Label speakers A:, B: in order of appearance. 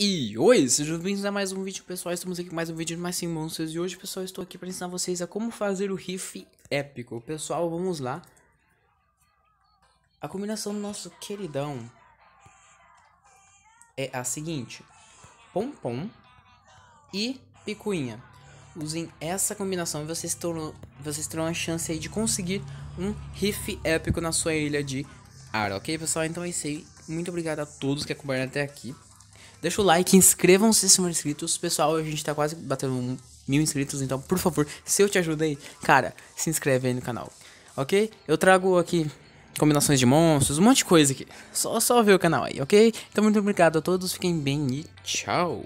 A: E oi! sejam bem-vindos a mais um vídeo, pessoal. Estamos aqui com mais um vídeo de Mais Sim Monsters. E hoje, pessoal, estou aqui para ensinar vocês a como fazer o riff épico. Pessoal, vamos lá. A combinação do nosso queridão é a seguinte. Pompom e picuinha. Usem essa combinação e vocês, terão, vocês terão a chance aí de conseguir um riff épico na sua ilha de ar, ok, pessoal? Então é isso aí. Muito obrigado a todos que acompanharam até aqui. Deixa o like, inscrevam-se se não inscritos. Pessoal, a gente tá quase batendo mil inscritos, então por favor, se eu te ajudei, cara, se inscreve aí no canal, ok? Eu trago aqui combinações de monstros, um monte de coisa aqui. Só, só ver o canal aí, ok? Então muito obrigado a todos, fiquem bem e tchau!